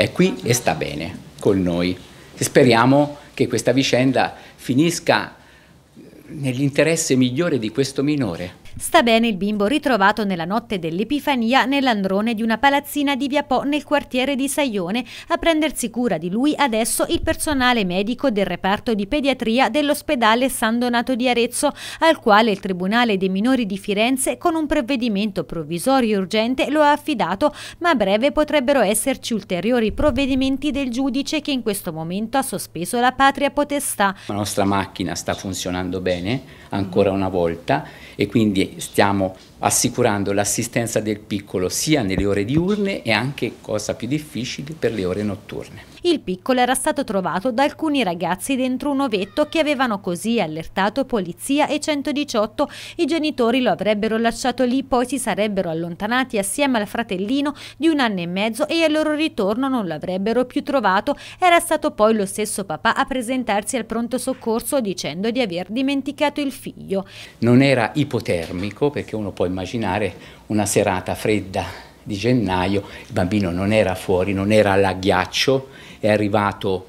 è qui e sta bene con noi. Speriamo che questa vicenda finisca eh, nell'interesse migliore di questo minore. Sta bene il bimbo ritrovato nella notte dell'Epifania nell'androne di una palazzina di Via Po nel quartiere di Saione. A prendersi cura di lui adesso il personale medico del reparto di pediatria dell'ospedale San Donato di Arezzo, al quale il Tribunale dei Minori di Firenze con un provvedimento provvisorio urgente lo ha affidato, ma a breve potrebbero esserci ulteriori provvedimenti del giudice che in questo momento ha sospeso la patria potestà. La nostra macchina sta funzionando bene ancora una volta e quindi quindi stiamo assicurando l'assistenza del piccolo sia nelle ore diurne e anche, cosa più difficile, per le ore notturne. Il piccolo era stato trovato da alcuni ragazzi dentro un ovetto che avevano così allertato polizia e 118. I genitori lo avrebbero lasciato lì, poi si sarebbero allontanati assieme al fratellino di un anno e mezzo e al loro ritorno non l'avrebbero più trovato. Era stato poi lo stesso papà a presentarsi al pronto soccorso dicendo di aver dimenticato il figlio. Non era ipotermico termico, perché uno può immaginare una serata fredda di gennaio, il bambino non era fuori, non era ghiaccio, è arrivato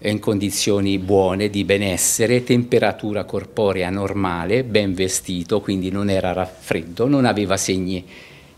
in condizioni buone di benessere, temperatura corporea normale, ben vestito, quindi non era raffreddo, non aveva segni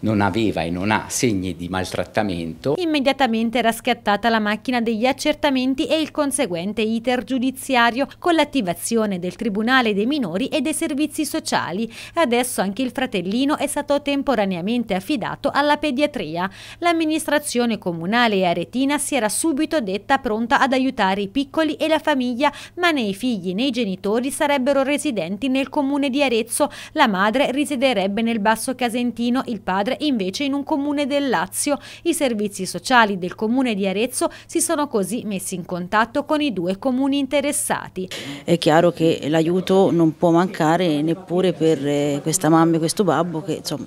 non aveva e non ha segni di maltrattamento. Immediatamente era scattata la macchina degli accertamenti e il conseguente iter giudiziario con l'attivazione del Tribunale dei Minori e dei Servizi Sociali. Adesso anche il fratellino è stato temporaneamente affidato alla pediatria. L'amministrazione comunale aretina si era subito detta pronta ad aiutare i piccoli e la famiglia, ma né i figli né i genitori sarebbero residenti nel comune di Arezzo. La madre risiederebbe nel Basso Casentino, il padre squadre, invece in un comune del Lazio. I servizi sociali del comune di Arezzo si sono così messi in contatto con i due comuni interessati. È chiaro che l'aiuto non può mancare neppure per eh, questa mamma e questo babbo che insomma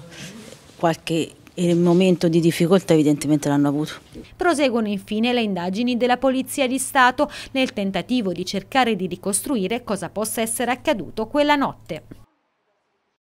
qualche il eh, momento di difficoltà evidentemente l'hanno avuto. Proseguono infine le indagini della Polizia di Stato nel tentativo di cercare di ricostruire cosa possa essere accaduto quella notte.